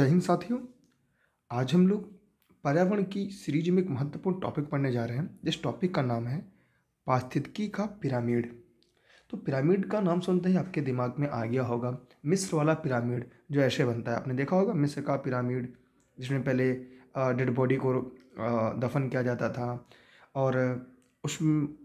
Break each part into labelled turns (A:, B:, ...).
A: जय हिंद साथियों आज हम लोग पर्यावरण की सीरीज में एक महत्वपूर्ण टॉपिक पढ़ने जा रहे हैं जिस टॉपिक का नाम है पास्थितिकी का पिरामिड तो पिरामिड का नाम सुनते ही आपके दिमाग में आ गया होगा मिस्र वाला पिरामिड जो ऐसे बनता है आपने देखा होगा मिस्र का पिरामिड जिसमें पहले डेड बॉडी को दफन किया जाता था और उस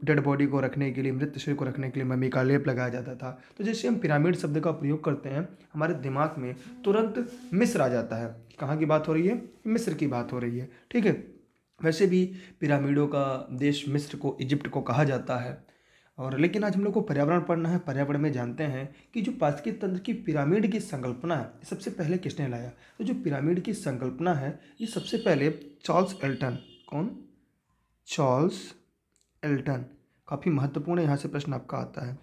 A: डेड बॉडी को रखने के लिए मृत शरीर को रखने के लिए मम्मी का लेप लगाया जाता था तो जैसे हम पिरामिड शब्द का प्रयोग करते हैं हमारे दिमाग में तुरंत मिस्र आ जाता है कहाँ की बात हो रही है मिस्र की बात हो रही है ठीक है वैसे भी पिरामिडों का देश मिस्र को इजिप्ट को कहा जाता है और लेकिन आज हम लोग को पर्यावरण पढ़ना है पर्यावरण में जानते हैं कि जो पास्की तंत्र की पिरामिड की संकल्पना है सबसे पहले किसने लाया तो जो पिरामिड की संकल्पना है ये सबसे पहले चार्ल्स एल्टन कौन चार्ल्स एल्टन काफ़ी महत्वपूर्ण यहाँ से प्रश्न आपका आता है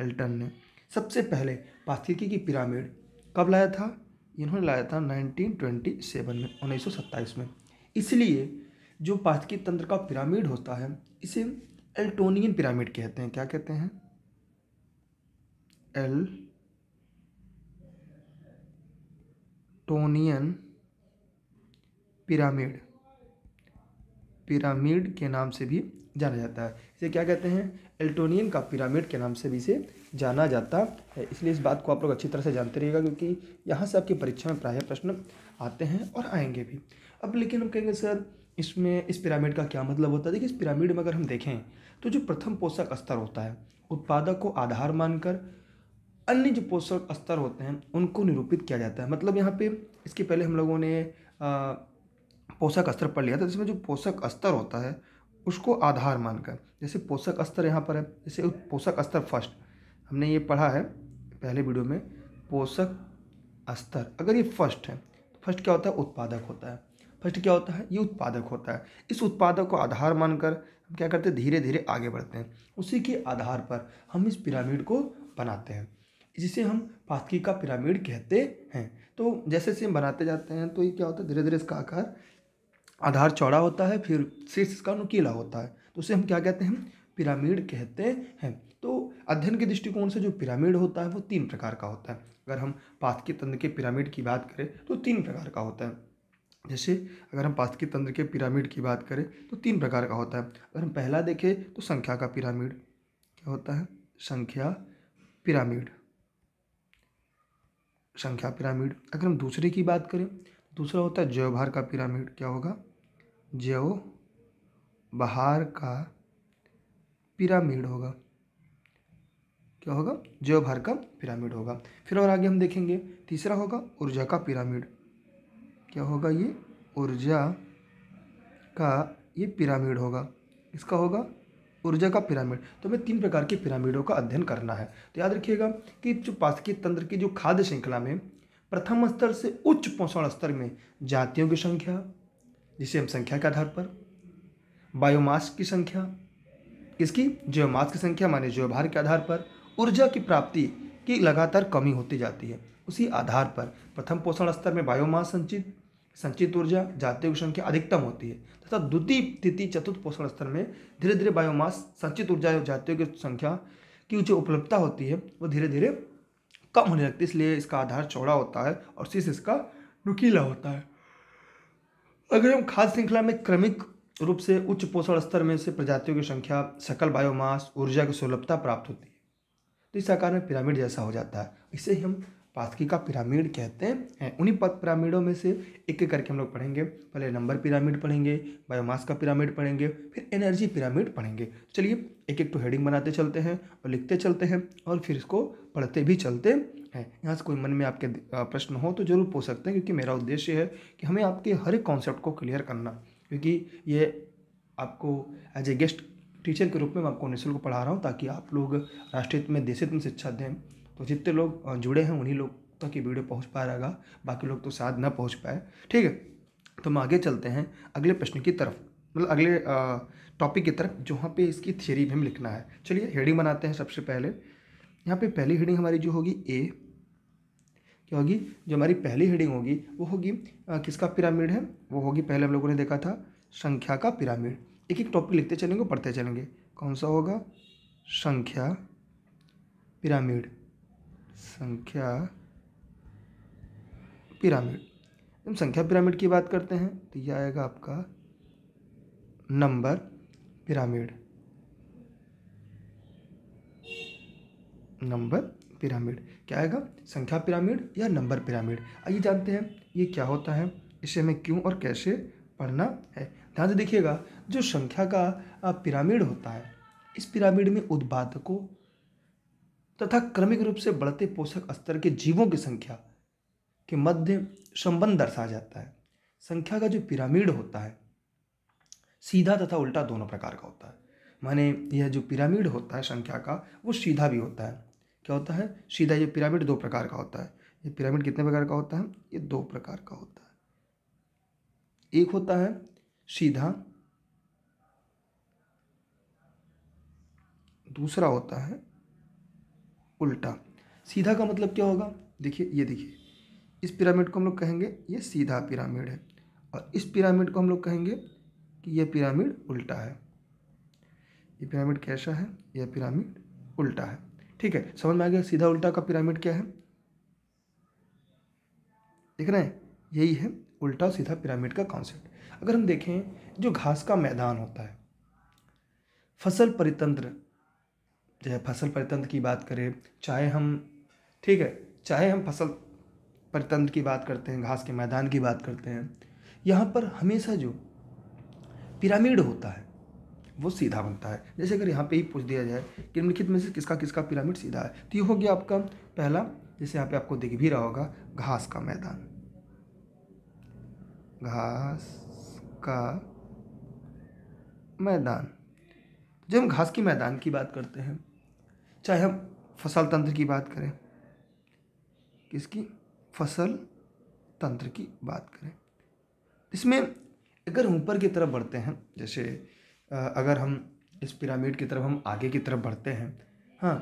A: एल्टन ने सबसे पहले पास्थिकी की पिरामिड कब लाया था इन्होंने लाया था 1927 में 1927 में इसलिए जो पास्थिकी तंत्र का पिरामिड होता है इसे एल्टोनियन पिरामिड कहते हैं क्या कहते हैं एल टोनियन पिरामिड पिरामिड के नाम से भी जाना जाता है इसे क्या कहते हैं एल्टोनियन का पिरामिड के नाम से भी इसे जाना जाता है इसलिए इस बात को आप लोग अच्छी तरह से जानते रहिएगा क्योंकि यहाँ से आपकी परीक्षा में प्राय प्रश्न आते हैं और आएंगे भी अब लेकिन हम कहेंगे सर इसमें इस पिरामिड का क्या मतलब होता है देखिए इस पिरामिड में अगर हम देखें तो जो प्रथम पोषक स्तर होता है उत्पादक को आधार मानकर अन्य जो पोषक स्तर होते हैं उनको निरूपित किया जाता है मतलब यहाँ पे इसके पहले हम लोगों ने पोषक स्तर पढ़ लिया था जिसमें जो पोषक स्तर होता है उसको आधार मानकर जैसे पोषक स्तर यहाँ पर है जैसे पोषक स्तर फर्स्ट हमने ये पढ़ा है पहले वीडियो में पोषक स्तर अगर ये फर्स्ट है तो फर्स्ट क्या होता है उत्पादक होता है फर्स्ट क्या होता है ये उत्पादक होता है इस उत्पादक को आधार मानकर हम क्या करते हैं धीरे धीरे आगे बढ़ते हैं उसी के आधार पर हम इस पिरामिड को बनाते हैं जिसे हम पास्की का पिरामिड कहते हैं तो जैसे जैसे हम बनाते जाते हैं तो ये क्या होता है धीरे धीरे इसका आकार आधार चौड़ा होता है फिर शीर्ष इसका नुकीला होता है तो उसे हम क्या कहते हैं पिरामिड कहते हैं तो अध्ययन के दृष्टिकोण से जो पिरामिड होता है वो तीन प्रकार का होता है अगर हम पाथकी तंत्र के पिरामिड की बात करें तो तीन प्रकार का होता है जैसे अगर हम के तंत्र के पिरामिड की बात करें तो तीन प्रकार का होता है अगर हम पहला देखें तो संख्या का पिरामिड क्या होता है संख्या पिरामिड संख्या पिरामिड अगर हम दूसरे की बात करें तो दूसरा होता है जयभार का पिरामिड क्या होगा जो बहार का पिरामिड होगा क्या होगा जो भार का पिरामिड होगा फिर और आगे हम देखेंगे तीसरा होगा ऊर्जा का पिरामिड क्या होगा ये ऊर्जा का ये पिरामिड होगा इसका होगा ऊर्जा का पिरामिड तो हमें तीन प्रकार के पिरामिडों का अध्ययन करना है तो याद रखिएगा कि जो पास्की तंत्र की जो खाद्य श्रृंखला में प्रथम स्तर से उच्च पोषण स्तर में जातियों की संख्या जिसे हम संख्या के आधार पर बायोमास की संख्या किसकी जैवमास की संख्या माने भार के आधार पर ऊर्जा की प्राप्ति की लगातार कमी होती जाती है उसी आधार पर प्रथम पोषण स्तर में बायोमास संचित संचित ऊर्जा जातीय की संख्या अधिकतम होती है तथा द्वितीय तिथि चतुर्थ पोषण स्तर में धीरे धीरे बायोमास संचित ऊर्जा जातीय की संख्या की जो उपलब्धता होती है वो धीरे धीरे कम होने लगती है इसलिए इसका आधार चौड़ा होता है और शीर्ष इसका नुकीला होता है अगर हम खाद्य श्रृंखला में क्रमिक रूप से उच्च पोषण स्तर में से प्रजातियों की संख्या सकल बायोमास ऊर्जा की सुलभता प्राप्त होती है तो इस आकार में पिरामिड जैसा हो जाता है इसे हम पास्की का पिरामिड कहते हैं उन्हीं पिरामिडों में से एक एक करके हम लोग पढ़ेंगे पहले नंबर पिरामिड पढ़ेंगे बायोमास का पिरामिड पढ़ेंगे फिर एनर्जी पिरामिड पढ़ेंगे चलिए एक एक टू तो हेडिंग बनाते चलते हैं और लिखते चलते हैं और फिर इसको पढ़ते भी चलते है यहाँ से कोई मन में आपके प्रश्न हो तो ज़रूर पूछ सकते हैं क्योंकि मेरा उद्देश्य है कि हमें आपके हर एक कॉन्सेप्ट को क्लियर करना क्योंकि ये आपको एज ए गेस्ट टीचर के रूप में मैं आपको निःशुल्क पढ़ा रहा हूँ ताकि आप लोग राष्ट्रहित में देशहित में शिक्षा दें तो जितने लोग जुड़े हैं उन्हीं लोग तक ये वीडियो पहुँच पाएगा बाकी लोग तो शायद ना पहुँच पाए ठीक है तो हम आगे चलते हैं अगले प्रश्न की तरफ मतलब अगले टॉपिक की तरफ जहाँ पे इसकी थियरी भी हम लिखना है चलिए हेडिंग बनाते हैं सबसे पहले यहाँ पे पहली हेडिंग हमारी जो होगी ए क्या होगी जो हमारी पहली हेडिंग होगी वो होगी किसका पिरामिड है वो होगी पहले हम लोगों ने देखा था संख्या का पिरामिड एक एक टॉपिक लिखते चलेंगे पढ़ते चलेंगे कौन सा होगा संख्या पिरामिड संख्या पिरामिड हम संख्या पिरामिड की बात करते हैं तो यह आएगा आपका नंबर पिरामिड नंबर पिरामिड क्या आएगा संख्या पिरामिड या नंबर पिरामिड आइए जानते हैं ये क्या होता है इसे हमें क्यों और कैसे पढ़ना है ध्यान से देखिएगा जो संख्या का पिरामिड होता है इस पिरामिड में उत्पादकों तथा क्रमिक रूप से बढ़ते पोषक स्तर के जीवों की संख्या के मध्य संबंध दर्शाया जाता है संख्या का जो पिरामिड होता है सीधा तथा उल्टा दोनों प्रकार का होता है माने यह जो पिरामिड होता है संख्या का वो सीधा भी होता है क्या होता है सीधा ये पिरामिड दो प्रकार का होता है ये पिरामिड कितने प्रकार का होता है ये दो प्रकार का होता है एक होता है सीधा दूसरा होता है उल्टा सीधा का मतलब क्या होगा देखिए ये देखिए इस पिरामिड को हम लोग कहेंगे ये सीधा पिरामिड है और इस पिरामिड को हम लोग कहेंगे कि यह पिरामिड उल्टा है ये पिरामिड कैसा है यह पिरामिड उल्टा है ठीक है समझ में आ गया सीधा उल्टा का पिरामिड क्या है देख रहे हैं यही है उल्टा सीधा पिरामिड का कॉन्सेप्ट अगर हम देखें जो घास का मैदान होता है फसल परितंत्र जो है फसल परितंत्र की बात करें चाहे हम ठीक है चाहे हम फसल परितंत्र की बात करते हैं घास के मैदान की बात करते हैं यहाँ पर हमेशा जो पिरामिड होता है वो सीधा बनता है जैसे अगर यहाँ पे ही पूछ दिया जाए कि निम्नलिखित में से किसका किसका पिरामिड सीधा है तो ये हो गया आपका पहला जैसे यहाँ पे आपको दिख भी रहा होगा घास का मैदान घास का मैदान जब हम घास के मैदान की बात करते हैं चाहे हम फसल तंत्र की बात करें किसकी फसल तंत्र की बात करें इसमें अगर ऊपर की तरफ बढ़ते हैं जैसे अगर हम इस पिरामिड की तरफ हम आगे की तरफ बढ़ते हैं हाँ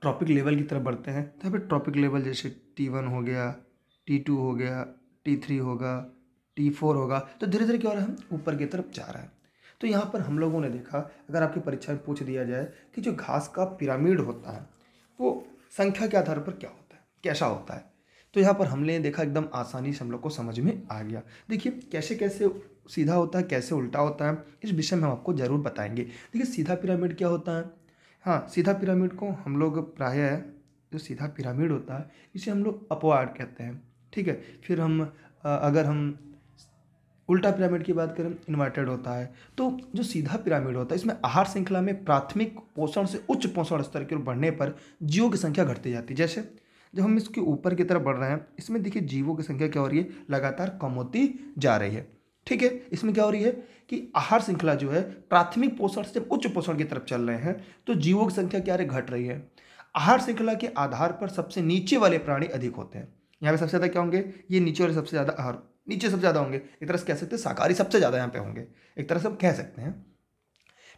A: ट्रॉपिक लेवल की तरफ बढ़ते हैं तो फिर ट्रॉपिक लेवल जैसे टी वन हो गया टी टू हो गया टी थ्री होगा टी फोर होगा तो धीरे धीरे क्या हो रहा है हम ऊपर की तरफ जा रहा है तो यहाँ पर हम लोगों ने देखा अगर आपकी परीक्षा में पूछ दिया जाए कि जो घास का पिरामिड होता है वो संख्या के आधार पर क्या होता है कैसा होता है तो यहाँ पर हमने देखा एकदम आसानी से हम लोग को समझ में आ गया देखिए कैसे कैसे सीधा होता है कैसे उल्टा होता है इस विषय में हम आपको ज़रूर बताएंगे देखिए सीधा पिरामिड क्या होता है हाँ सीधा पिरामिड को हम लोग प्राय जो सीधा पिरामिड होता है इसे हम लोग अपवाड कहते हैं ठीक है फिर हम अगर हम उल्टा पिरामिड की बात करें इन्वर्टेड होता है तो जो सीधा पिरामिड होता है इसमें आहार श्रृंखला में प्राथमिक पोषण से उच्च पोषण स्तर की ओर बढ़ने पर जीवों की संख्या घटती जाती है जैसे जब हम इसके ऊपर की तरफ बढ़ रहे हैं इसमें देखिए जीवों की संख्या क्या हो रही है लगातार कम होती जा रही है ठीक है इसमें क्या हो रही है कि आहार श्रृंखला जो है प्राथमिक पोषण से उच्च पोषण की तरफ चल रहे हैं तो जीवों की संख्या क्या रही घट रही है आहार श्रृंखला के आधार पर सबसे नीचे वाले प्राणी अधिक होते हैं यहाँ पे सबसे ज़्यादा क्या होंगे ये नीचे वाले सबसे ज़्यादा आहार नीचे सबसे ज़्यादा होंगे एक तरह से कह सकते हैं शाकाहारी सबसे ज़्यादा यहाँ पे होंगे एक तरह से हम कह सकते हैं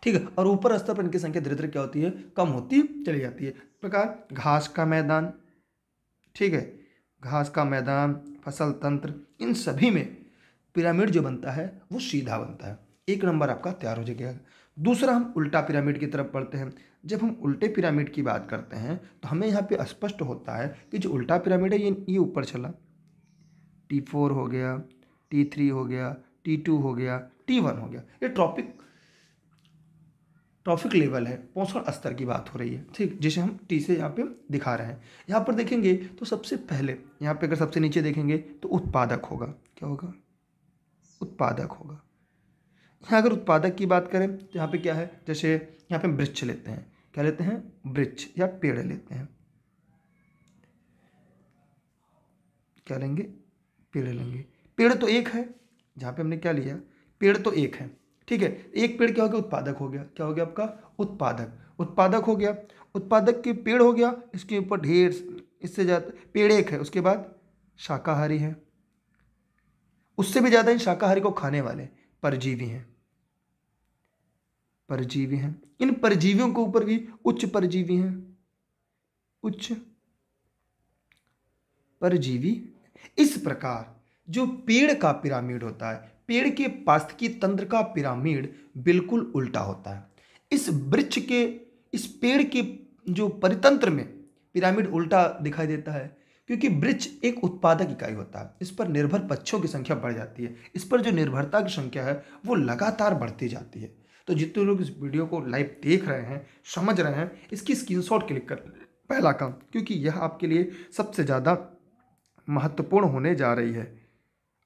A: ठीक है और ऊपर स्तर पर इनकी संख्या धीरे धीरे क्या होती है कम होती चली जाती है प्रकार घास का मैदान ठीक है घास का मैदान फसल तंत्र इन सभी में पिरामिड जो बनता है वो सीधा बनता है एक नंबर आपका तैयार हो जाएगा दूसरा हम उल्टा पिरामिड की तरफ पढ़ते हैं जब हम उल्टे पिरामिड की बात करते हैं तो हमें यहाँ पे स्पष्ट होता है कि जो उल्टा पिरामिड है ये ये ऊपर चला टी फोर हो गया टी थ्री हो गया टी टू हो गया टी वन हो गया ये ट्रॉपिक ट्रॉफिक लेवल है पोषण स्तर की बात हो रही है ठीक जिसे हम टी से यहाँ पे दिखा रहे हैं यहाँ पर देखेंगे तो सबसे पहले यहाँ पे अगर सबसे नीचे देखेंगे तो उत्पादक होगा क्या होगा उत्पादक होगा यहाँ अगर उत्पादक की बात करें तो यहाँ पे क्या है जैसे यहाँ पे वृक्ष लेते हैं क्या लेते हैं वृक्ष या पेड़ लेते हैं क्या लेंगे पेड़ लेंगे पेड़ तो एक है जहाँ पे हमने क्या लिया पेड़ तो एक है ठीक है एक पेड़ क्या हो गया उत्पादक हो गया क्या हो गया आपका उत्पादक उत्पादक हो गया उत्पादक के पेड़ हो गया इसके ऊपर ढेर इससे ज़्यादा पेड़ एक है उसके बाद शाकाहारी है उससे भी ज़्यादा इन शाकाहारी को खाने वाले परजीवी हैं परजीवी हैं इन परजीवियों के ऊपर भी उच्च परजीवी हैं उच्च परजीवी इस प्रकार जो पेड़ का पिरामिड होता है पेड़ के पास्तकी तंत्र का पिरामिड बिल्कुल उल्टा होता है इस वृक्ष के इस पेड़ के जो परितंत्र में पिरामिड उल्टा दिखाई देता है क्योंकि वृक्ष एक उत्पादक इकाई होता है इस पर निर्भर पक्षों की संख्या बढ़ जाती है इस पर जो निर्भरता की संख्या है वो लगातार बढ़ती जाती है तो जितने लोग इस वीडियो को लाइव देख रहे हैं समझ रहे हैं इसकी स्क्रीनशॉट क्लिक कर पहला काम क्योंकि यह आपके लिए सबसे ज़्यादा महत्वपूर्ण होने जा रही है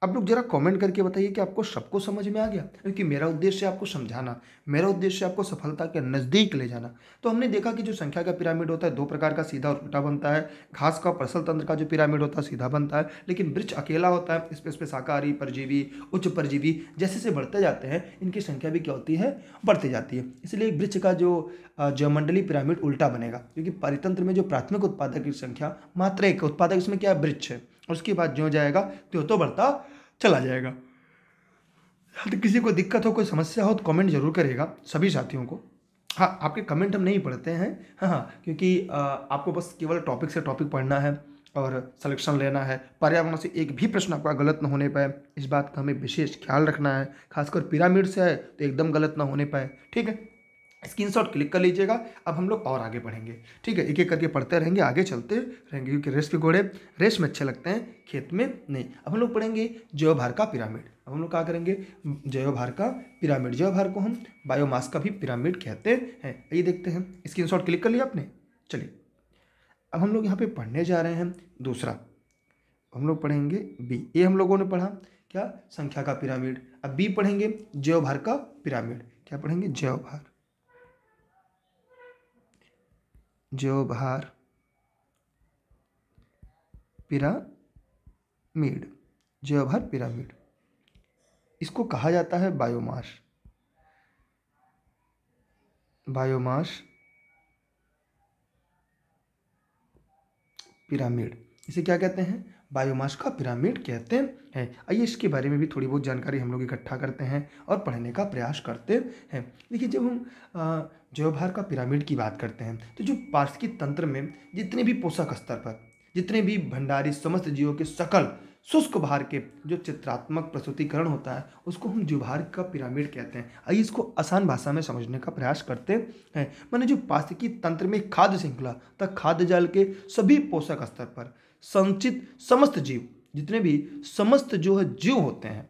A: आप लोग जरा कमेंट करके बताइए कि आपको सबको समझ में आ गया क्योंकि मेरा उद्देश्य आपको समझाना मेरा उद्देश्य आपको सफलता के नज़दीक ले जाना तो हमने देखा कि जो संख्या का पिरामिड होता है दो प्रकार का सीधा और उल्टा बनता है घास का प्रसल तंत्र का जो पिरामिड होता है सीधा बनता है लेकिन वृक्ष अकेला होता है इस पर इस पर शाकाहारी परजीवी उच्च परजीवी जैसे जैसे बढ़ते जाते हैं इनकी संख्या भी क्या होती है बढ़ती जाती है इसलिए वृक्ष का जो जयमंडली पिरामिड उल्टा बनेगा क्योंकि परितंत्र में जो प्राथमिक उत्पादक की संख्या मात्र एक उत्पादक इसमें क्या है वृक्ष है उसके बाद जो जाएगा त्यों तो बढ़ता चला जाएगा तो किसी को दिक्कत हो कोई समस्या हो तो कमेंट जरूर करेगा सभी साथियों को हाँ आपके कमेंट हम नहीं पढ़ते हैं हाँ हाँ क्योंकि आ, आपको बस केवल टॉपिक से टॉपिक पढ़ना है और सिलेक्शन लेना है पर्यावरण से एक भी प्रश्न आपका गलत ना होने पाए इस बात का हमें विशेष ख्याल रखना है खासकर पिरामिड से है तो एकदम गलत ना होने पाए ठीक है स्क्रीनशॉट क्लिक कर लीजिएगा अब हम लोग और आगे बढ़ेंगे ठीक है एक एक करके पढ़ते रहेंगे आगे चलते रहेंगे क्योंकि रेस के घोड़े रेस में अच्छे लगते हैं खेत में नहीं अब हम लोग पढ़ेंगे जैव भार का पिरामिड अब हम लोग क्या करेंगे जयो भार का पिरामिड जैव भार को हम बायोमास का भी पिरामिड कहते हैं ये देखते हैं शॉट क्लिक कर लिया आपने चलिए अब हम लोग यहाँ पर पढ़ने जा रहे हैं दूसरा हम लोग पढ़ेंगे बी ए हम लोगों ने पढ़ा क्या संख्या का पिरामिड अब बी पढ़ेंगे जैव भार का पिरामिड क्या पढ़ेंगे जयो भार ज्योभार पिरामिड ज्योभार पिरामिड इसको कहा जाता है बायोमास बायोमास पिरामिड इसे क्या कहते हैं बायोमास का पिरामिड कहते हैं हैं आइए इसके बारे में भी थोड़ी बहुत जानकारी हम लोग इकट्ठा करते हैं और पढ़ने का प्रयास करते हैं देखिए जब हम जयोभार का पिरामिड की बात करते हैं तो जो पार्षिकी तंत्र में जितने भी पोषक स्तर पर जितने भी भंडारी समस्त जीवों के सकल शुष्क भार के जो चित्रात्मक प्रस्तुतिकरण होता है उसको हम जुभार का पिरामिड कहते हैं आइए इसको आसान भाषा में समझने का प्रयास करते हैं मैंने जो पार्षिकी तंत्र में खाद्य श्रृंखला तथा खाद्य जाल के सभी पोषक स्तर पर संचित समस्त जीव जितने भी समस्त जो है जीव होते हैं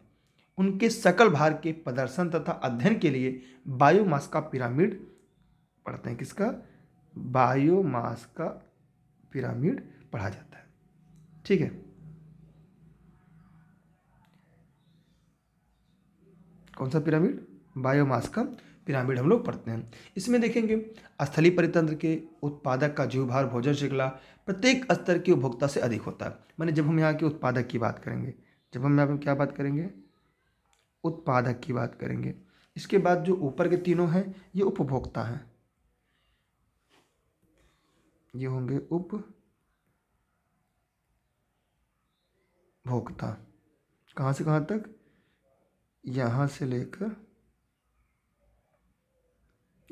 A: उनके सकल भार के प्रदर्शन तथा अध्ययन के लिए बायोमास का पिरामिड पढ़ते हैं किसका बायोमास का पिरामिड पढ़ा जाता है ठीक है कौन सा पिरामिड बायोमास का पिरामिड हम लोग पढ़ते हैं इसमें देखेंगे स्थली परितंत्र के उत्पादक का जीव भार भोजन श्रृंखला प्रत्येक स्तर की उपभोक्ता से अधिक होता है मैंने जब हम यहाँ के उत्पादक की बात करेंगे जब हम यहाँ पर क्या बात करेंगे उत्पादक की बात करेंगे इसके बाद जो ऊपर के तीनों हैं ये उपभोक्ता हैं ये होंगे उपभोक्ता कहाँ से कहाँ तक यहाँ से लेकर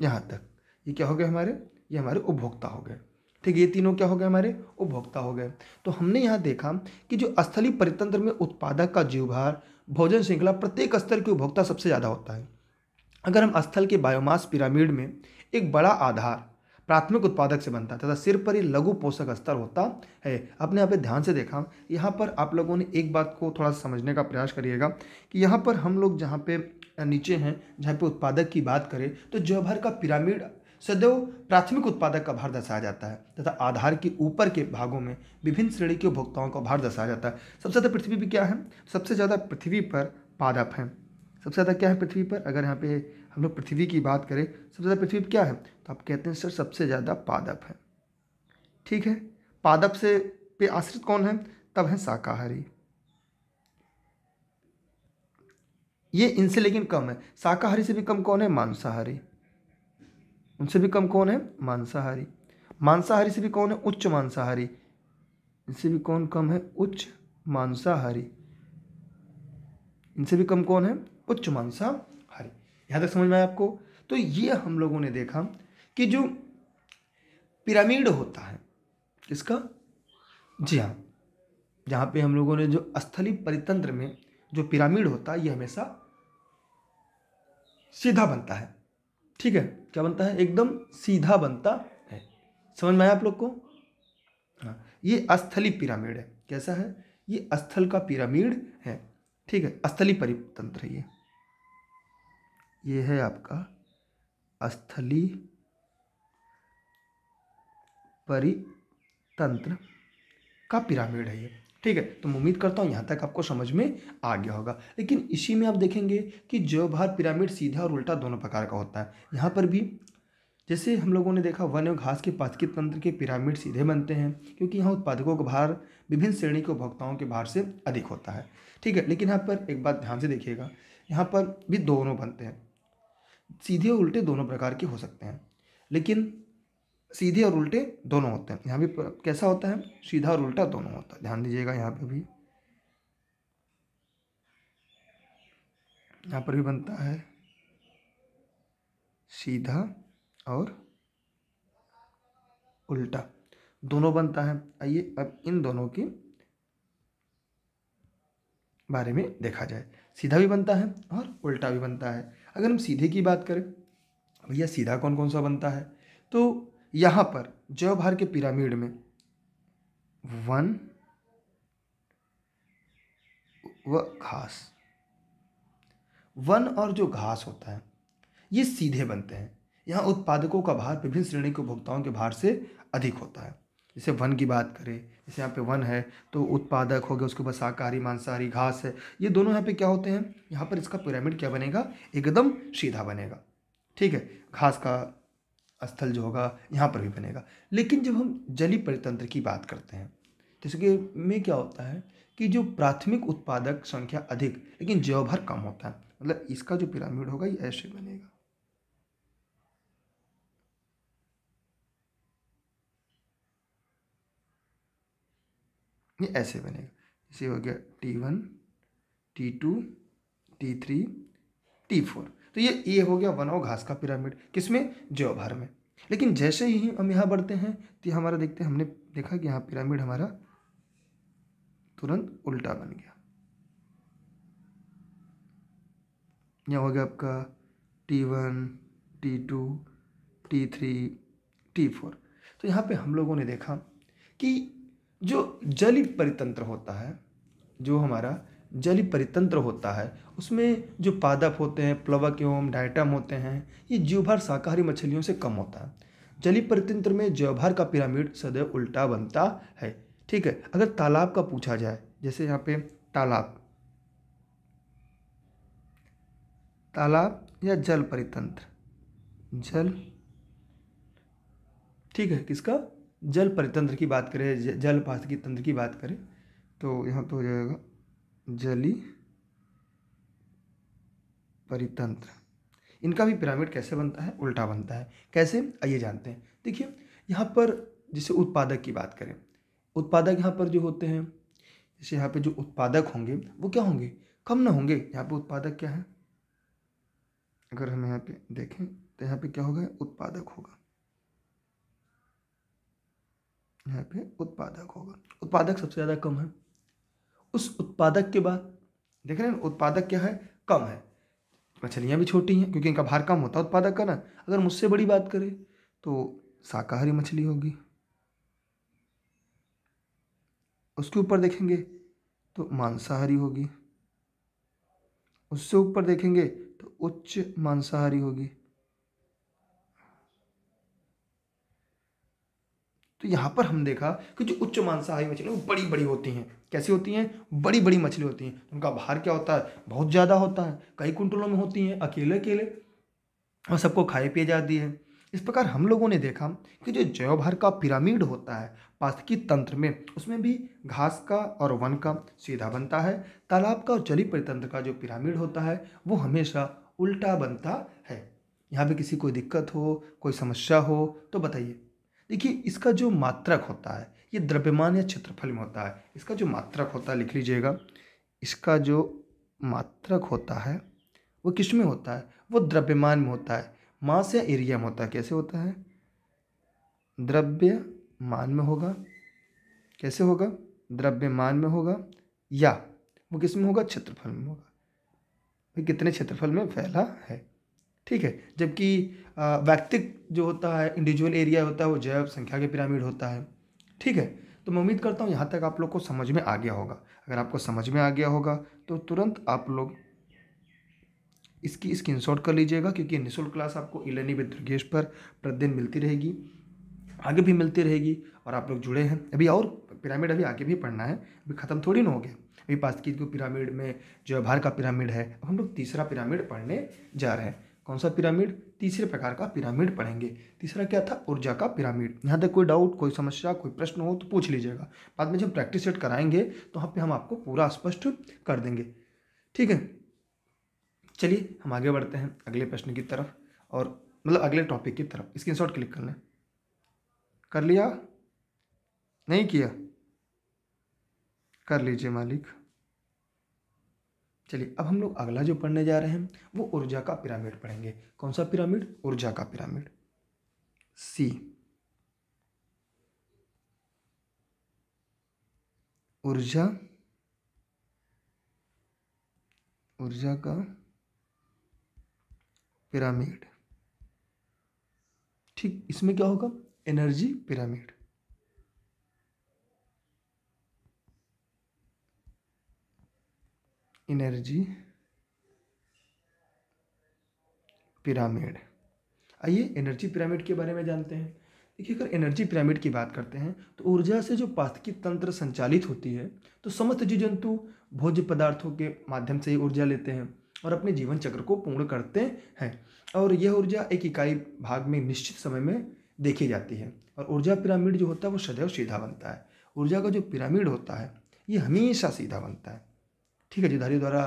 A: यहाँ तक ये क्या हो गए हमारे ये हमारे उपभोक्ता हो गए ठीक ये तीनों क्या हो गए हमारे उपभोक्ता हो गए तो हमने यहाँ देखा कि जो स्थलीय परितंत्र में उत्पादक का जीवभार भोजन श्रृंखला प्रत्येक स्तर के उपभोक्ता सबसे ज़्यादा होता है अगर हम स्थल के बायोमास पिरामिड में एक बड़ा आधार प्राथमिक उत्पादक से बनता है तथा सिर पर ही लघु पोषक स्तर होता है अपने यहाँ पे ध्यान से देखा यहाँ पर आप लोगों ने एक बात को थोड़ा सा समझने का प्रयास करिएगा कि यहाँ पर हम लोग जहाँ पे नीचे हैं जहाँ पे उत्पादक की बात करें तो जौहर का पिरामिड सदैव प्राथमिक उत्पादक का भार दर्शाया जाता है तथा आधार के ऊपर के भागों में विभिन्न श्रेणी के उपभोक्ताओं का भार दर्शाया जाता है सबसे ज़्यादा पृथ्वी भी क्या है सबसे ज़्यादा पृथ्वी पर पादप है सबसे ज़्यादा क्या है पृथ्वी पर अगर यहाँ पे हम लोग पृथ्वी की बात करें सबसे ज़्यादा पृथ्वी क्या है तो आप कहते हैं सर सबसे ज़्यादा पादप है ठीक है पादप से पे आश्रित कौन है तब है शाकाहारी ये इनसे लेकिन कम है शाकाहारी से भी कम कौन है मांसाहारी उनसे भी कम कौन है मांसाहारी मांसाहारी से भी कौन है उच्च मांसाहारी इनसे भी कौन कम है उच्च मांसाहारी इनसे भी कम कौन है उच्च मांसाहारी यहाँ तक समझ में आया आपको तो ये हम लोगों ने देखा कि जो पिरामिड होता है किसका जी हाँ जहाँ पे हम लोगों ने जो स्थली परितंत्र में जो पिरामिड होता है ये हमेशा सीधा बनता है ठीक है क्या बनता है एकदम सीधा बनता है समझ में आया आप लोग को हाँ ये अस्थली पिरामिड है कैसा है ये अस्थल का पिरामिड है ठीक है अस्थली परितंत्र ये ये है आपका अस्थली परितंत्र का पिरामिड है ये ठीक है तो मैं उम्मीद करता हूँ यहाँ तक आपको समझ में आ गया होगा लेकिन इसी में आप देखेंगे कि भार पिरामिड सीधा और उल्टा दोनों प्रकार का होता है यहाँ पर भी जैसे हम लोगों ने देखा वन एवं घास के पाचकित तंत्र के पिरामिड सीधे बनते हैं क्योंकि यहाँ उत्पादकों का भार विभिन्न श्रेणी के उपभोक्ताओं के भार से अधिक होता है ठीक है लेकिन यहाँ पर एक बात ध्यान से देखिएगा यहाँ पर भी दोनों बनते हैं सीधे उल्टे दोनों प्रकार के हो सकते हैं लेकिन सीधे और उल्टे दोनों होते हैं यहाँ भी कैसा होता है सीधा और उल्टा दोनों होता है ध्यान दीजिएगा यहाँ पे भी यहाँ पर भी बनता है सीधा और उल्टा दोनों बनता है आइए अब इन दोनों के बारे में देखा जाए सीधा भी बनता है और उल्टा भी बनता है अगर हम सीधे की बात करें भैया सीधा कौन कौन सा बनता है तो यहाँ पर जयभार के पिरामिड में वन व घास वन और जो घास होता है ये सीधे बनते हैं यहाँ उत्पादकों का भार विभिन्न श्रेणी के उपभोक्ताओं के भार से अधिक होता है जैसे वन की बात करें जैसे यहाँ पे वन है तो उत्पादक हो गया उसके बाद शाकाहारी मांसाहारी घास है ये दोनों यहाँ पे क्या होते हैं यहाँ पर इसका पिरामिड क्या बनेगा एकदम सीधा बनेगा ठीक है घास का स्थल जो होगा यहाँ पर भी बनेगा लेकिन जब हम जली परितंत्र की बात करते हैं तो इसके में क्या होता है कि जो प्राथमिक उत्पादक संख्या अधिक लेकिन जैवभर कम होता है मतलब इसका जो पिरामिड होगा ये ऐसे बनेगा ये ऐसे बनेगा जैसे हो गया T one T two T three T four तो ये ये हो गया वन और घास का पिरामिड किसमें जैवभार में लेकिन जैसे ही हम यहाँ बढ़ते हैं तो हमारा देखते हैं हमने देखा कि यहाँ पिरामिड हमारा तुरंत उल्टा बन गया यहाँ हो गया आपका T one T two T three T four तो यहाँ पे हम लोगों ने देखा कि जो जलित परितंत्र होता है जो हमारा जली परितंत्र होता है उसमें जो पादप होते हैं प्लवक एवं डाइटम होते हैं ये जीवभार शाकाहारी मछलियों से कम होता है जली परितंत्र में जीवभार का पिरामिड सदैव उल्टा बनता है ठीक है अगर तालाब का पूछा जाए जैसे यहाँ पे तालाब तालाब या जल परितंत्र जल ठीक है किसका जल परितंत्र की बात करें जल पास की तंत्र की बात करें तो यहाँ तो हो जाएगा जली परितंत्र इनका भी पिरामिड कैसे बनता है उल्टा बनता है कैसे आइए जानते हैं देखिए यहाँ पर जैसे उत्पादक की बात करें उत्पादक यहाँ पर जो होते हैं जैसे यहाँ पे जो उत्पादक होंगे वो क्या होंगे कम ना होंगे यहाँ पे उत्पादक क्या है अगर हम यहाँ पे देखें तो यहाँ पे क्या होगा उत्पादक होगा यहाँ पे उत्पादक होगा उत्पादक सबसे ज़्यादा कम है उस उत्पादक के बाद देख रहे हैं उत्पादक क्या है कम है मछलियाँ भी छोटी हैं क्योंकि इनका भार कम होता है उत्पादक का ना अगर मुझसे बड़ी बात करें तो शाकाहारी मछली होगी उसके ऊपर देखेंगे तो मांसाहारी होगी उससे ऊपर देखेंगे तो उच्च मांसाहारी होगी तो यहाँ पर हम देखा कि जो उच्च मांसाहारी मछलियाँ वो बड़ी बड़ी होती हैं कैसी होती हैं बड़ी बड़ी मछली होती हैं उनका भार क्या होता है बहुत ज़्यादा होता है कई कुंटलों में होती हैं अकेले अकेले और सबको खाए पिए जाती है इस प्रकार हम लोगों ने देखा कि जो जैव भार का पिरामिड होता है पास्तिकी तंत्र में उसमें भी घास का और वन का सीधा बनता है तालाब का और जली परितंत्र का जो पिरामिड होता है वो हमेशा उल्टा बनता है यहाँ पे किसी कोई दिक्कत हो कोई समस्या हो तो बताइए देखिए इसका जो मात्रक होता है ये द्रव्यमान या क्षेत्रफल में होता है इसका जो मात्रक होता है लिख लीजिएगा इसका जो मात्रक होता है वो किस में होता है वो द्रव्यमान में होता है मास या एरिया में होता है कैसे होता है द्रव्यमान में होगा कैसे होगा द्रव्यमान में होगा या वो किस में होगा क्षेत्रफल में होगा कितने क्षेत्रफल में फैला है ठीक है जबकि व्यक्तिक जो होता है इंडिविजुअल एरिया होता है वो जैव संख्या के पिरामिड होता है ठीक है तो मैं उम्मीद करता हूँ यहाँ तक आप लोग को समझ में आ गया होगा अगर आपको समझ में आ गया होगा तो तुरंत आप लोग इसकी स्क्रीनशॉट कर लीजिएगा क्योंकि निःशुल्क क्लास आपको इलेनी विद दुर्गेश पर प्रतिदिन मिलती रहेगी आगे भी मिलती रहेगी और आप लोग जुड़े हैं अभी और पिरामिड अभी आगे भी पढ़ना है अभी ख़त्म थोड़ी ना हो गया अभी पास्की पिरामिड में जो भार का पिरामिड है अब हम लोग तीसरा पिरामिड पढ़ने जा रहे हैं कौन सा पिरामिड तीसरे प्रकार का पिरामिड पढ़ेंगे तीसरा क्या था ऊर्जा का पिरामिड यहाँ तक कोई डाउट कोई समस्या कोई प्रश्न हो तो पूछ लीजिएगा बाद में जब प्रैक्टिस सेट कराएंगे तो वहाँ पे हम आपको पूरा स्पष्ट कर देंगे ठीक है चलिए हम आगे बढ़ते हैं अगले प्रश्न की तरफ और मतलब अगले टॉपिक की तरफ स्क्रीन शॉट क्लिक कर लें कर लिया नहीं किया कर लीजिए मालिक चलिए अब हम लोग अगला जो पढ़ने जा रहे हैं वो ऊर्जा का पिरामिड पढ़ेंगे कौन सा पिरामिड ऊर्जा का पिरामिड सी ऊर्जा ऊर्जा का पिरामिड ठीक इसमें क्या होगा एनर्जी पिरामिड एनर्जी पिरामिड आइए एनर्जी पिरामिड के बारे में जानते हैं देखिए अगर एनर्जी पिरामिड की बात करते हैं तो ऊर्जा से जो पास्तिकी तंत्र संचालित होती है तो समस्त जीव जंतु भोज्य पदार्थों के माध्यम से ही ऊर्जा लेते हैं और अपने जीवन चक्र को पूर्ण करते हैं और यह ऊर्जा एक इकाई भाग में निश्चित समय में देखी जाती है और ऊर्जा पिरामिड जो होता है वो सदैव सीधा बनता है ऊर्जा का जो पिरामिड होता है ये हमेशा सीधा बनता है ठीक है जीवधारियों द्वारा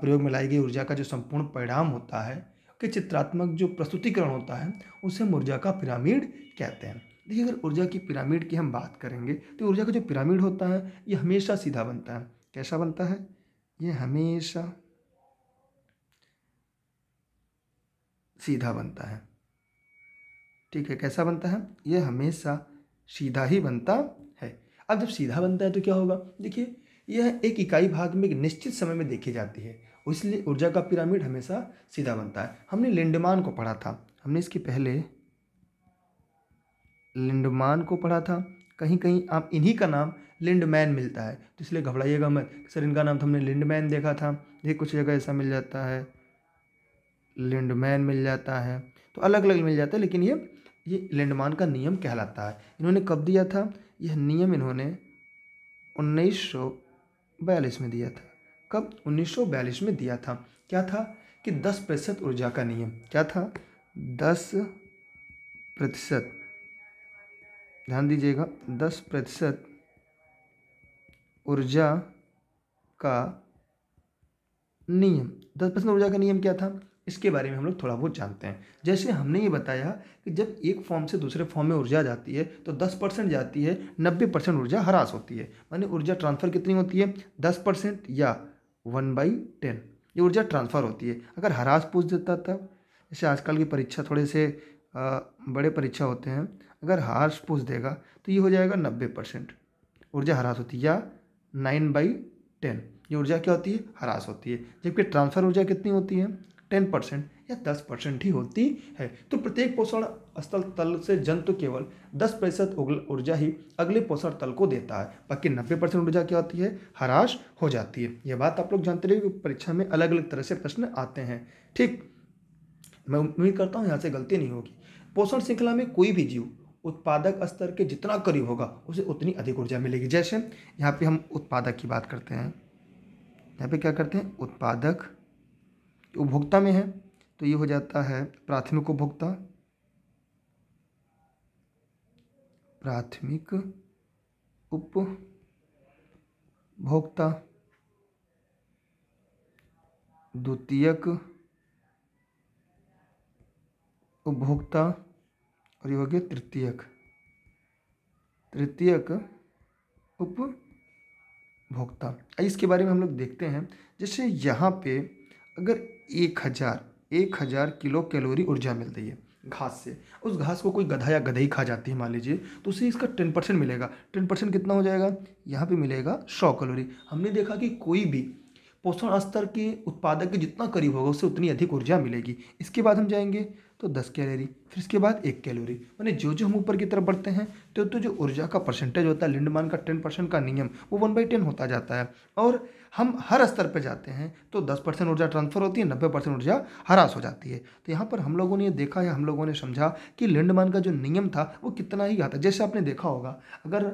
A: प्रयोग में लाई गई ऊर्जा का जो संपूर्ण परिणाम होता है के चित्रात्मक जो प्रस्तुतिकरण होता है उसे हम ऊर्जा का पिरामिड कहते हैं देखिए अगर ऊर्जा की पिरामिड की हम बात करेंगे तो ऊर्जा का जो पिरामिड होता है ये हमेशा सीधा बनता है कैसा बनता है ये हमेशा सीधा बनता है ठीक है कैसा बनता है ये हमेशा सीधा ही बनता है अब जब सीधा बनता है तो क्या होगा देखिए यह एक इकाई भाग में एक निश्चित समय में देखी जाती है इसलिए ऊर्जा का पिरामिड हमेशा सीधा बनता है हमने लिंडमान को पढ़ा था हमने इसके पहले लिंडमान को पढ़ा था कहीं कहीं आप इन्हीं का नाम लिंडमैन मिलता है तो इसलिए घबराइएगा मत सर इनका नाम तो हमने लिंडमैन देखा था ये कुछ जगह ऐसा मिल जाता है लिंडमैन मिल जाता है तो अलग अलग मिल जाता है लेकिन ये ये लिंडमान का नियम कहलाता है इन्होंने कब दिया था यह नियम इन्होंने उन्नीस सौ बयालीस में दिया था कब उन्नीस में दिया था क्या था कि 10 प्रतिशत ऊर्जा का नियम क्या था 10 प्रतिशत ध्यान दीजिएगा 10 प्रतिशत ऊर्जा का नियम 10 प्रतिशत ऊर्जा का नियम क्या था इसके बारे में हम लोग थोड़ा बहुत जानते हैं जैसे हमने ये बताया कि जब एक फॉर्म से दूसरे फॉर्म में ऊर्जा जाती है तो दस परसेंट जाती है नब्बे परसेंट ऊर्जा हरास होती है मानी ऊर्जा ट्रांसफ़र कितनी होती है दस परसेंट या वन बाई टेन ये ऊर्जा ट्रांसफ़र होती है अगर ह्रास पूछ देता तब जैसे आजकल की परीक्षा थोड़े से आ, बड़े परीक्षा होते हैं अगर हरास पूछ देगा तो ये हो जाएगा नब्बे परसेंट ऊर्जा हरास होती है या नाइन बाई टेन ये ऊर्जा क्या होती है हरास होती है जबकि ट्रांसफ़र ऊर्जा कितनी होती है टेन परसेंट या दस परसेंट ही होती है तो प्रत्येक पोषण स्थल तल से जंतु केवल दस प्रतिशत ऊर्जा ही अगले पोषण तल को देता है बाकी नब्बे परसेंट ऊर्जा क्या होती है हराश हो जाती है यह बात आप लोग जानते रहे परीक्षा में अलग अलग तरह से प्रश्न आते हैं ठीक मैं उम्मीद करता हूँ यहाँ से गलती नहीं होगी पोषण श्रृंखला में कोई भी जीव उत्पादक स्तर के जितना करीब होगा उसे उतनी अधिक ऊर्जा मिलेगी जैसे यहाँ पे हम उत्पादक की बात करते हैं यहाँ पे क्या करते हैं उत्पादक उपभोक्ता में है तो ये हो जाता है प्राथमिक उपभोक्ता प्राथमिक उपभोक्ता द्वितीयक उपभोक्ता और ये हो गया तृतीयक तृतीयक उपभोक्ता इसके बारे में हम लोग देखते हैं जैसे यहाँ पे अगर एक हज़ार एक हज़ार किलो कैलोरी ऊर्जा मिलती है घास से उस घास को कोई गधा या गधई खा जाती है मान लीजिए तो उसे इसका टेन परसेंट मिलेगा टेन परसेंट कितना हो जाएगा यहाँ पे मिलेगा सौ कैलोरी हमने देखा कि कोई भी पोषण स्तर के उत्पादक के जितना करीब होगा उससे उतनी अधिक ऊर्जा मिलेगी इसके बाद हम जाएंगे तो दस कैलोरी फिर इसके बाद एक कैलोरी मैंने जो जो हम ऊपर की तरफ बढ़ते हैं तो तो जो ऊर्जा का परसेंटेज होता है लिंडमान का टेन परसेंट का नियम वो वन बाई टेन होता जाता है और हम हर स्तर पर जाते हैं तो दस परसेंट ऊर्जा ट्रांसफ़र होती है नब्बे परसेंट ऊर्जा हरास हो जाती है तो यहाँ पर हम लोगों ने ये देखा या हम लोगों ने समझा कि लिंडमान का जो नियम था वो कितना ही आता जैसे आपने देखा होगा अगर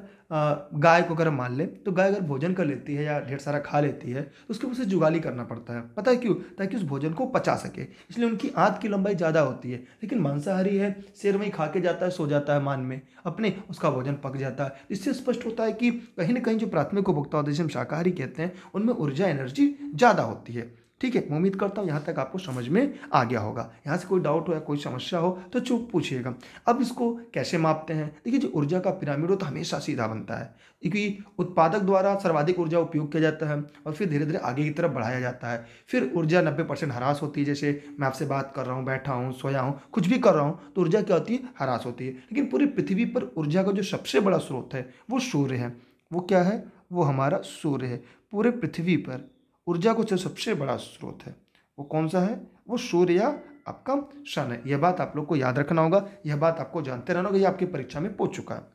A: गाय को अगर मान लें तो गाय अगर भोजन कर लेती है या ढेर सारा खा लेती है तो उसके उसे जुगाली करना पड़ता है पता है क्यों ताकि उस भोजन को पचा सके इसलिए उनकी आँत की लंबाई ज़्यादा होती है लेकिन मांसाहारी है शेर वहीं खा के जाता है सो जाता है मान में अपने उसका भोजन पक जाता है इससे स्पष्ट होता है कि कहीं ना कहीं जो प्राथमिक उपभोक्ता होते हैं जिसे हम शाकाहारी कहते हैं उनमें में ऊर्जा एनर्जी ज़्यादा होती है ठीक है मैं उम्मीद करता हूँ यहाँ तक आपको समझ में आ गया होगा यहाँ से कोई डाउट हो या कोई समस्या हो तो चुप पूछिएगा अब इसको कैसे मापते हैं देखिए जो ऊर्जा का पिरामिड हो तो हमेशा सीधा बनता है क्योंकि उत्पादक द्वारा सर्वाधिक ऊर्जा उपयोग किया जाता है और फिर धीरे धीरे आगे की तरफ बढ़ाया जाता है फिर ऊर्जा नब्बे परसेंट हरास होती है जैसे मैं आपसे बात कर रहा हूँ बैठा हूँ सोया हूँ कुछ भी कर रहा हूँ तो ऊर्जा क्या होती है हरास होती है लेकिन पूरी पृथ्वी पर ऊर्जा का जो सबसे बड़ा स्रोत है वो सूर्य है वो क्या है वो हमारा सूर्य है पूरे पृथ्वी पर ऊर्जा को जो सबसे बड़ा स्रोत है वो कौन सा है वो सूर्य या आपका सन है यह बात आप लोग को याद रखना होगा यह बात आपको जानते रहना होगा ये आपकी परीक्षा में पूछ चुका है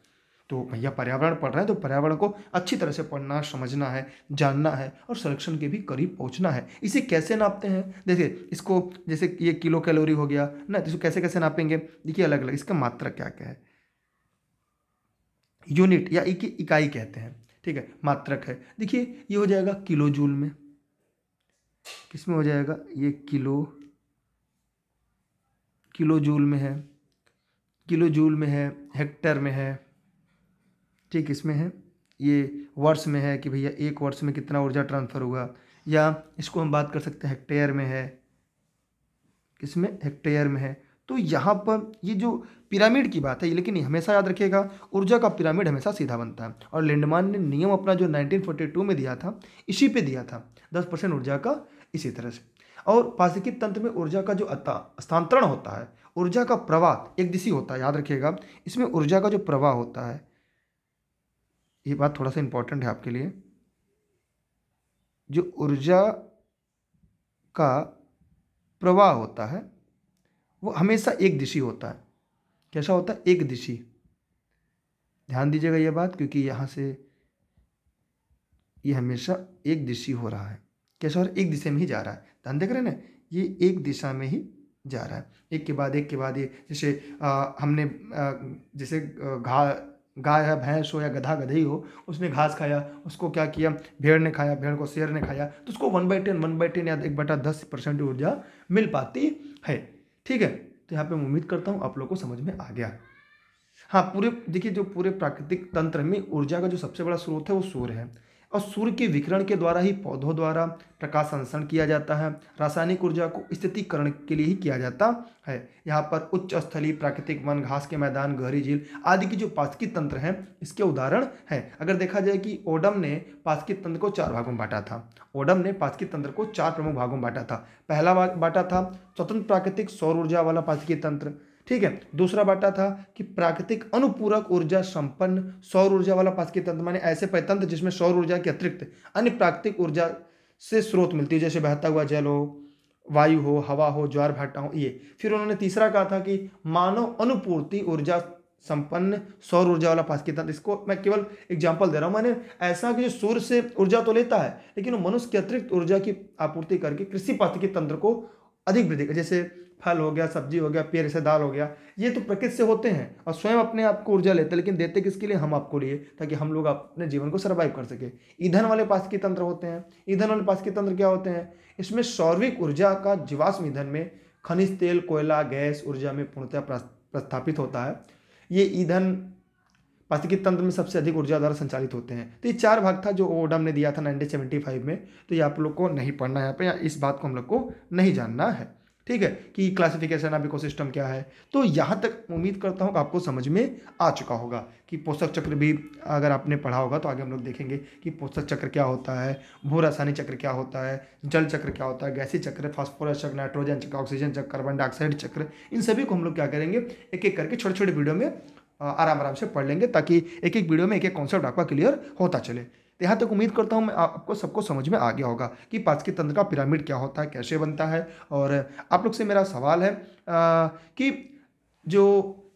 A: तो भैया पर्यावरण पढ़ रहे हैं तो पर्यावरण को अच्छी तरह से पढ़ना समझना है जानना है और संरक्षण के भी करीब पहुंचना है इसे कैसे नापते हैं देखिए इसको जैसे ये किलो कैलोरी हो गया ना तो इसको कैसे कैसे नापेंगे देखिए अलग अलग इसका मात्रा क्या क्या है यूनिट या इकाई कहते हैं ठीक है मात्रक है देखिए ये हो जाएगा किलो जूल में किस में हो जाएगा ये किलो किलो जूल में है किलो जूल में है हेक्टर में है ठीक इसमें है ये वर्ष में है कि भैया एक वर्ष में कितना ऊर्जा ट्रांसफ़र हुआ या इसको हम बात कर सकते हैं हेक्टेयर में है किसमें हेक्टेयर में है तो यहाँ पर ये जो पिरामिड की बात है ये लेकिन हमेशा याद रखिएगा ऊर्जा का पिरामिड हमेशा सीधा बनता है और लिंडमान ने नियम अपना जो 1942 में दिया था इसी पे दिया था 10 परसेंट ऊर्जा का इसी तरह से और पासिकित तंत्र में ऊर्जा का जो स्थानांतरण होता है ऊर्जा का प्रवाह एक दिशी होता है याद रखिएगा इसमें ऊर्जा का जो प्रवाह होता है ये बात थोड़ा सा इंपॉर्टेंट है आपके लिए जो ऊर्जा का प्रवाह होता है वो हमेशा एक दिशी होता है कैसा होता है एक दिशी ध्यान दीजिएगा यह बात क्योंकि यहाँ से ये हमेशा एक दिशी हो रहा है कैसा हो रहा है एक दिशा में ही जा रहा है ध्यान देख रहे हैं ना ये एक दिशा में ही जा रहा है एक के बाद एक के बाद ये जैसे आ, हमने आ, जैसे घा गाय या भैंस हो या गधा गधे हो उसने घास खाया उसको क्या किया भेड़ ने खाया भेड़ को शेर ने खाया तो उसको one by ten one by ten या एक बटा दस परसेंट ऊर्जा मिल पाती है ठीक है तो यहाँ पे मैं उम्मीद करता हूँ आप लोग को समझ में आ गया हाँ पूरे देखिए जो पूरे प्राकृतिक तंत्र में ऊर्जा का जो सबसे बड़ा स्रोत है वो सूर्य है और सूर्य के विकिरण के द्वारा ही पौधों द्वारा प्रकाश संसरण किया जाता है रासायनिक ऊर्जा को स्थितिकरण के लिए ही किया जाता है यहाँ पर उच्च स्थलीय प्राकृतिक वन घास के मैदान गहरी झील आदि की जो पास्की तंत्र हैं इसके उदाहरण हैं अगर देखा जाए कि ओडम ने पास्की तंत्र को चार भागों में बांटा था ओडम ने पास्की तंत्र को चार प्रमुख भागों में बांटा था पहला बांटा था स्वतंत्र प्राकृतिक सौर ऊर्जा वाला पास्की तंत्र ठीक है दूसरा बाटा था कि प्राकृतिक अनुपूरक ऊर्जा संपन्न सौर ऊर्जा वाला पास्की तंत्र माने ऐसे पैतंत्र जिसमें सौर ऊर्जा के अतिरिक्त अन्य प्राकृतिक ऊर्जा से स्रोत मिलती है जैसे बहता हुआ जल हो वायु हो हवा हो ज्वार भाटा हो ये फिर उन्होंने तीसरा कहा था कि मानव अनुपूर्ति ऊर्जा संपन्न सौर ऊर्जा वाला पास की तंत्र इसको मैं केवल एग्जाम्पल दे रहा हूँ मैंने ऐसा कि जो सूर्य से ऊर्जा तो लेता है लेकिन वो मनुष्य के अतिरिक्त ऊर्जा की आपूर्ति करके कृषि के तंत्र को अधिक वृद्धि जैसे फल हो गया सब्जी हो गया पेड़ से दाल हो गया ये तो प्रकृति से होते हैं और स्वयं अपने आप को ऊर्जा लेते हैं लेकिन देते किसके लिए हम आपको लिए ताकि हम लोग अपने जीवन को सर्वाइव कर सके ईंधन वाले पास के तंत्र होते हैं ईंधन वाले पास के तंत्र क्या होते हैं इसमें सौरविक ऊर्जा का जीवाश्म ईंधन में खनिज तेल कोयला गैस ऊर्जा में पूर्णतः प्रस्थापित होता है ये ईंधन पास्तिक तंत्र में सबसे अधिक ऊर्जा द्वारा संचालित होते हैं तो ये चार भाग था जो ओडम ने दिया था नाइनटीन सेवेंटी फाइव में तो ये आप लोग को नहीं पढ़ना है यहाँ पर इस बात को हम लोग को नहीं जानना है ठीक है कि क्लासिफिकेशन ऑफ इकोसिस्टम क्या है तो यहाँ तक उम्मीद करता हूँ कि आपको समझ में आ चुका होगा कि पोषक चक्र भी अगर आपने पढ़ा होगा तो आगे हम लोग देखेंगे कि पोषक चक्र क्या होता है भू रासायनिक चक्र क्या होता है जल चक्र क्या होता है गैसी चक्र फॉस्फोरस चक्र नाइट्रोजन चक्र ऑक्सीजन चक्र कार्बन डाइऑक्साइड चक्र इन सभी को हम लोग क्या करेंगे एक एक करके छोटे छोटे वीडियो में आराम आराम से पढ़ लेंगे ताकि एक एक वीडियो में एक एक कॉन्सेप्ट आपका क्लियर होता चले तो यहाँ तक उम्मीद करता हूँ मैं आपको सबको समझ में आ गया होगा कि पाचकी तंत्र का पिरामिड क्या होता है कैसे बनता है और आप लोग से मेरा सवाल है आ, कि जो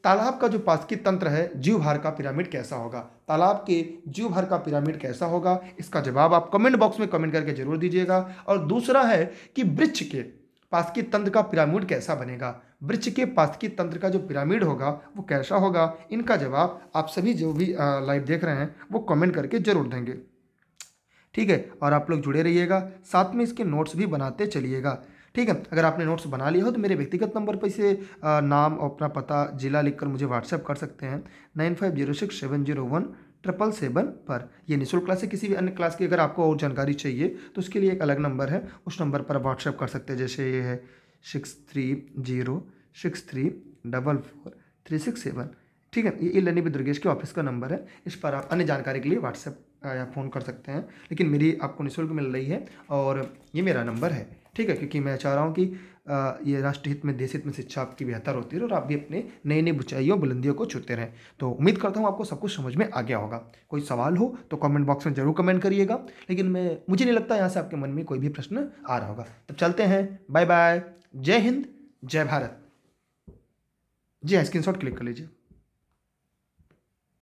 A: तालाब का जो पाचकी तंत्र है जीव भार का पिरामिड कैसा होगा तालाब के जीव भार का पिरामिड कैसा होगा इसका जवाब आप कमेंट बॉक्स में कमेंट करके जरूर दीजिएगा और दूसरा है कि वृक्ष के पाचकी तंत्र का पिरामिड कैसा बनेगा वृक्ष के पास्की तंत्र का जो पिरामिड होगा वो कैसा होगा इनका जवाब आप सभी जो भी लाइव देख रहे हैं वो कमेंट करके जरूर देंगे ठीक है और आप लोग जुड़े रहिएगा साथ में इसके नोट्स भी बनाते चलिएगा ठीक है अगर आपने नोट्स बना लिया हो तो मेरे व्यक्तिगत नंबर पर इसे नाम और अपना पता जिला लिखकर मुझे व्हाट्सएप कर सकते हैं nine five zero six seven zero one triple seven पर यह निःशुल्क क्लास है किसी भी अन्य क्लास की अगर आपको और जानकारी चाहिए तो उसके लिए एक अलग नंबर है उस नंबर पर आप व्हाट्सएप कर सकते हैं जैसे ये है six three zero six three double four three six seven ठीक है ये लनी दुर्गेश के ऑफिस का नंबर है इस पर आप अन्य जानकारी के लिए व्हाट्सएप या फ़ोन कर सकते हैं लेकिन मेरी आपको निःशुल्क मिल रही है और ये मेरा नंबर है ठीक है क्योंकि मैं चाह रहा हूँ कि ये राष्ट्रहित में देश हित में शिक्षा आपकी बेहतर होती रहे और आप भी अपने नई नई बुचाइयों बुलंदियों को छूते रहें तो उम्मीद करता हूँ आपको सब कुछ समझ में आ गया होगा कोई सवाल हो तो कमेंट बॉक्स में जरूर कमेंट करिएगा लेकिन मैं मुझे नहीं लगता यहाँ से आपके मन में कोई भी प्रश्न आ रहा होगा तब तो चलते हैं बाय बाय जय हिंद जय भारत जी हाँ स्क्रीन क्लिक कर लीजिए